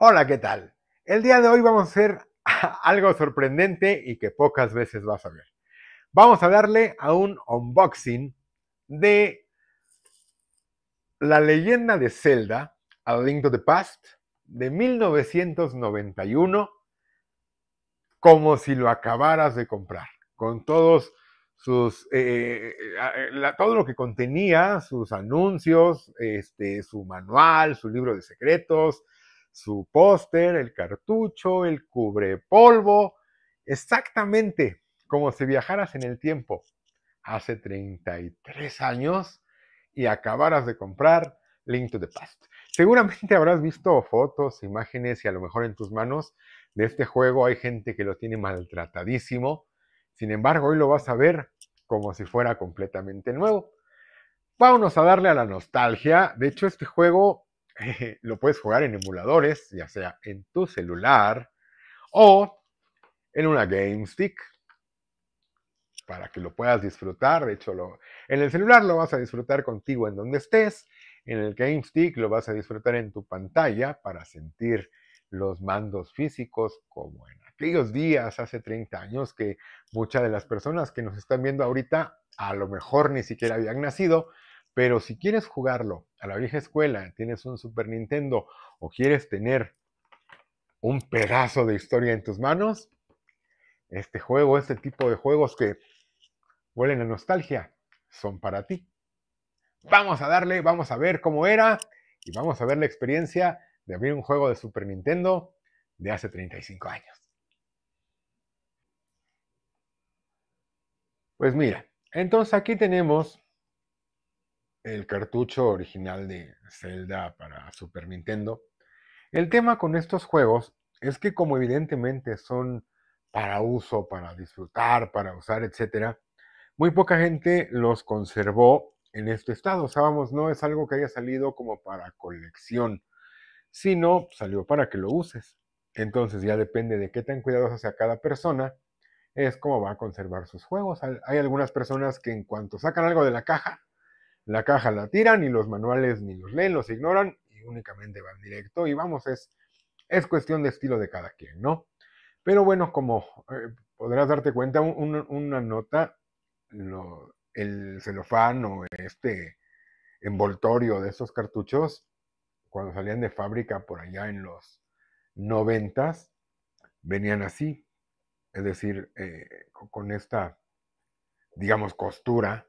Hola, ¿qué tal? El día de hoy vamos a hacer algo sorprendente y que pocas veces vas a ver. Vamos a darle a un unboxing de La leyenda de Zelda, A Link to the Past, de 1991, como si lo acabaras de comprar, con todos sus, eh, eh, eh, todo lo que contenía, sus anuncios, este, su manual, su libro de secretos, su póster, el cartucho, el cubrepolvo, exactamente como si viajaras en el tiempo hace 33 años y acabaras de comprar Link to the Past. Seguramente habrás visto fotos, imágenes y a lo mejor en tus manos de este juego hay gente que lo tiene maltratadísimo. Sin embargo, hoy lo vas a ver como si fuera completamente nuevo. Vámonos a darle a la nostalgia. De hecho, este juego lo puedes jugar en emuladores, ya sea en tu celular o en una Game Stick para que lo puedas disfrutar. De hecho, en el celular lo vas a disfrutar contigo en donde estés. En el Game Stick lo vas a disfrutar en tu pantalla para sentir los mandos físicos como en aquellos días hace 30 años que muchas de las personas que nos están viendo ahorita a lo mejor ni siquiera habían nacido, pero si quieres jugarlo a la vieja escuela, tienes un Super Nintendo o quieres tener un pedazo de historia en tus manos, este juego, este tipo de juegos que huelen a nostalgia, son para ti. Vamos a darle, vamos a ver cómo era y vamos a ver la experiencia de abrir un juego de Super Nintendo de hace 35 años. Pues mira, entonces aquí tenemos el cartucho original de Zelda para Super Nintendo. El tema con estos juegos es que como evidentemente son para uso, para disfrutar, para usar, etc., muy poca gente los conservó en este estado. O no es algo que haya salido como para colección, sino salió para que lo uses. Entonces ya depende de qué tan cuidadosa sea cada persona, es como va a conservar sus juegos. Hay algunas personas que en cuanto sacan algo de la caja, la caja la tiran y los manuales ni los leen, los ignoran y únicamente van directo. Y vamos, es, es cuestión de estilo de cada quien, ¿no? Pero bueno, como eh, podrás darte cuenta, una nota, el celofán o este envoltorio de esos cartuchos, cuando salían de fábrica por allá en los noventas, venían así, es decir, eh, con esta, digamos, costura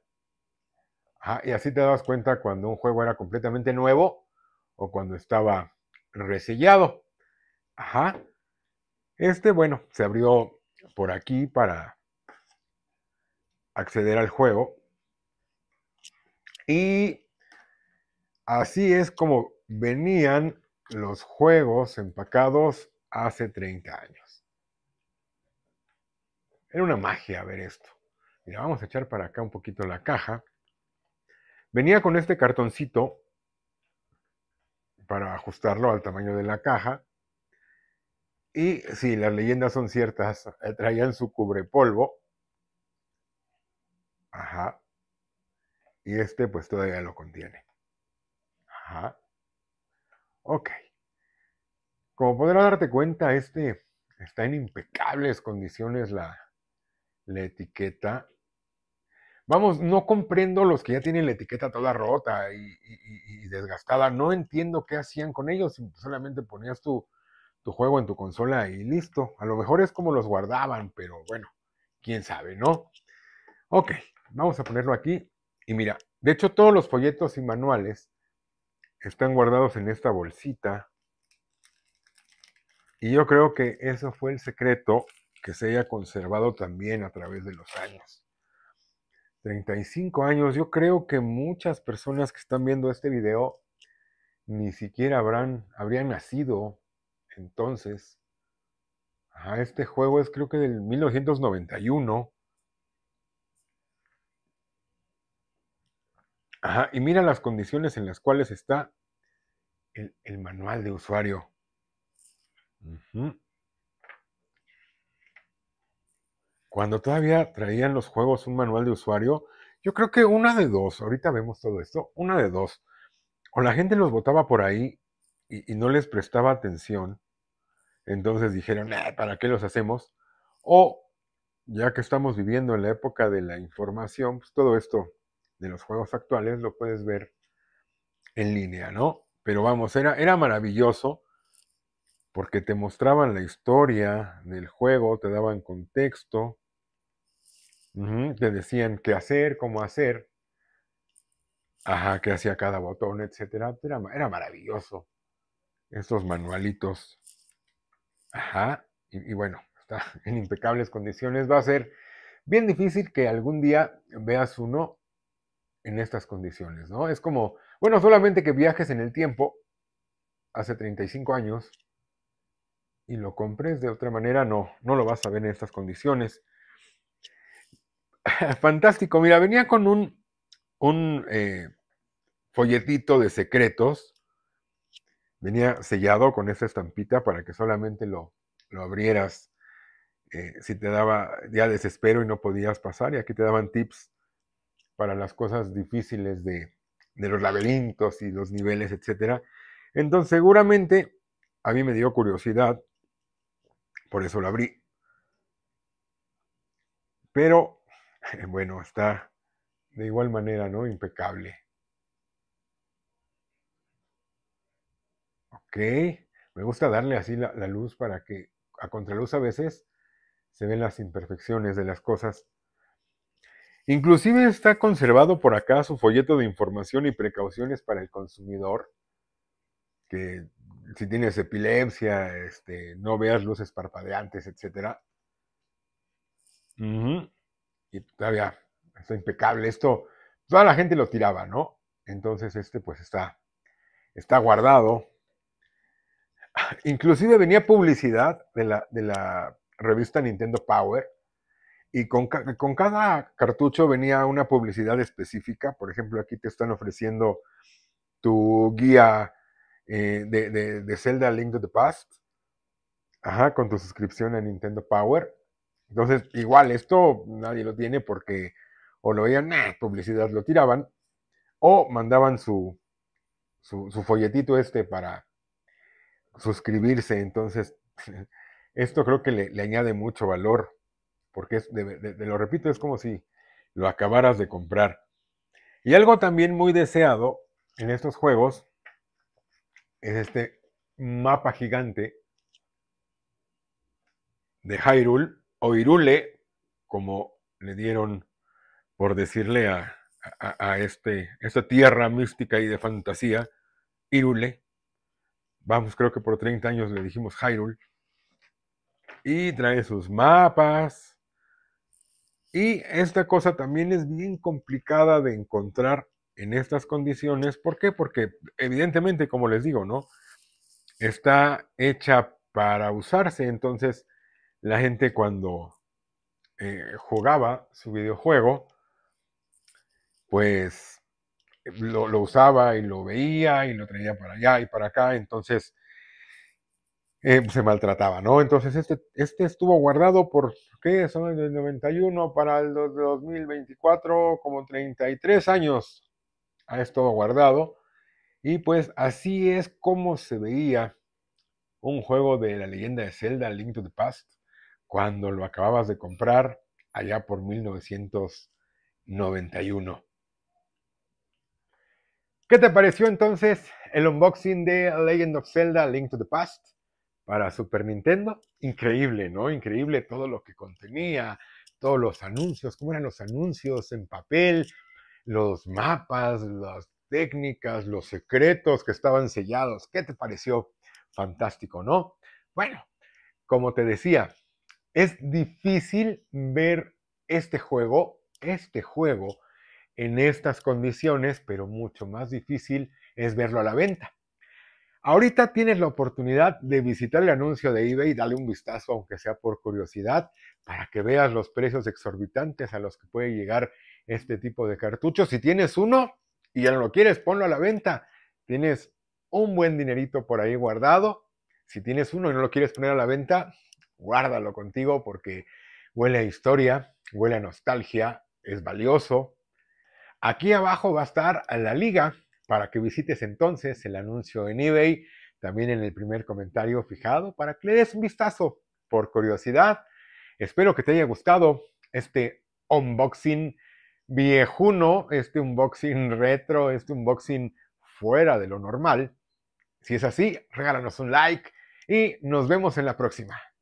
y así te das cuenta cuando un juego era completamente nuevo o cuando estaba resellado. Este, bueno, se abrió por aquí para acceder al juego. Y así es como venían los juegos empacados hace 30 años. Era una magia ver esto. Mira, vamos a echar para acá un poquito la caja. Venía con este cartoncito para ajustarlo al tamaño de la caja. Y si las leyendas son ciertas, eh, traían su cubrepolvo. Ajá. Y este pues todavía lo contiene. Ajá. Ok. Como podrás darte cuenta, este está en impecables condiciones la, la etiqueta vamos, no comprendo los que ya tienen la etiqueta toda rota y, desgastada, no entiendo qué hacían con ellos, solamente ponías tu, tu juego en tu consola y listo. A lo mejor es como los guardaban, pero bueno, quién sabe, ¿no? Ok, vamos a ponerlo aquí. Y mira, de hecho todos los folletos y manuales están guardados en esta bolsita. Y yo creo que eso fue el secreto que se haya conservado también a través de los años. 35 años. Yo creo que muchas personas que están viendo este video ni siquiera habrán, habrían nacido entonces. Ajá, este juego es creo que del 1991. Ajá, y mira las condiciones en las cuales está el, manual de usuario. cuando todavía traían los juegos un manual de usuario, yo creo que una de dos, ahorita vemos todo esto, una de dos, o la gente los botaba por ahí y, no les prestaba atención, entonces dijeron, ¿para qué los hacemos? O ya que estamos viviendo en la época de la información, pues todo esto de los juegos actuales lo puedes ver en línea, ¿no? Pero vamos, era, era maravilloso porque te mostraban la historia del juego, te daban contexto, te decían qué hacer, cómo hacer, ajá, qué hacía cada botón, etcétera. Era, maravilloso. Estos manualitos. Ajá. Y, y bueno, está en impecables condiciones. Va a ser bien difícil que algún día veas uno en estas condiciones, ¿no? Es como, bueno, solamente que viajes en el tiempo hace 35 años y lo compres de otra manera, no, no lo vas a ver en estas condiciones. Fantástico. Mira, venía con un, un eh, folletito de secretos. Venía sellado con esa estampita para que solamente lo, lo abrieras eh, si te daba ya desespero y no podías pasar. Y aquí te daban tips para las cosas difíciles de, de los laberintos y los niveles, etc. Entonces, seguramente a mí me dio curiosidad, por eso lo abrí. Pero bueno, está de igual manera, ¿no? Impecable. Ok, me gusta darle así la, luz para que a contraluz a veces se ven las imperfecciones de las cosas. Inclusive está conservado por acá su folleto de información y precauciones para el consumidor, que si tienes epilepsia, este, no veas luces parpadeantes, etc y todavía está impecable. Esto, toda la gente lo tiraba, ¿no? Entonces este pues está, está guardado. Inclusive venía publicidad de la, revista Nintendo Power y con, cada cartucho venía una publicidad específica. Por ejemplo, aquí te están ofreciendo tu guía eh, de, de, de Zelda Link to the Past. Ajá, con tu suscripción a Nintendo Power. Entonces, igual, esto nadie lo tiene porque o lo veían, ah, publicidad, lo tiraban, o mandaban su, folletito este para suscribirse. Entonces, esto creo que le, añade mucho valor, porque es, lo repito, es como si lo acabaras de comprar. Y algo también muy deseado en estos juegos es este mapa gigante de Hyrule o Irule, como le dieron por decirle a, este, esta tierra mística y de fantasía, Irule. Vamos, creo que por 30 años le dijimos Hyrule. Y trae sus mapas. Y esta cosa también es bien complicada de encontrar en estas condiciones. ¿Por qué? Porque evidentemente, como les digo, ¿no? Está hecha para usarse. Entonces, la gente cuando eh, jugaba su videojuego, pues lo, usaba y lo veía y lo traía para allá y para acá, entonces eh, se maltrataba, ¿no? Entonces este, este estuvo guardado por, ¿qué? Son del 91 para el 2024, como 33 años ha estado guardado. Y pues así es como se veía un juego de la leyenda de Zelda, Link to the Past, cuando lo acababas de comprar allá por 1991. ¿Qué te pareció entonces el unboxing de Legend of Zelda Link to the Past para Super Nintendo? Increíble, ¿no? Increíble todo lo que contenía, todos los anuncios, cómo eran los anuncios en papel, los mapas, las técnicas, los secretos que estaban sellados. ¿Qué te pareció? Fantástico, ¿no? Bueno, como te decía, es difícil ver este juego, este juego, en estas condiciones, pero mucho más difícil es verlo a la venta. Ahorita tienes la oportunidad de visitar el anuncio de eBay, dale un vistazo, aunque sea por curiosidad, para que veas los precios exorbitantes a los que puede llegar este tipo de cartuchos. Si tienes uno y ya no lo quieres, ponlo a la venta. Tienes un buen dinerito por ahí guardado. Si tienes uno y no lo quieres poner a la venta, guárdalo contigo porque huele a historia, huele a nostalgia, es valioso. Aquí abajo va a estar la liga para que visites entonces el anuncio en eBay, también en el primer comentario fijado para que le des un vistazo por curiosidad. Espero que te haya gustado este unboxing viejuno, este unboxing retro, este unboxing fuera de lo normal. Si es así, regálanos un like y nos vemos en la próxima.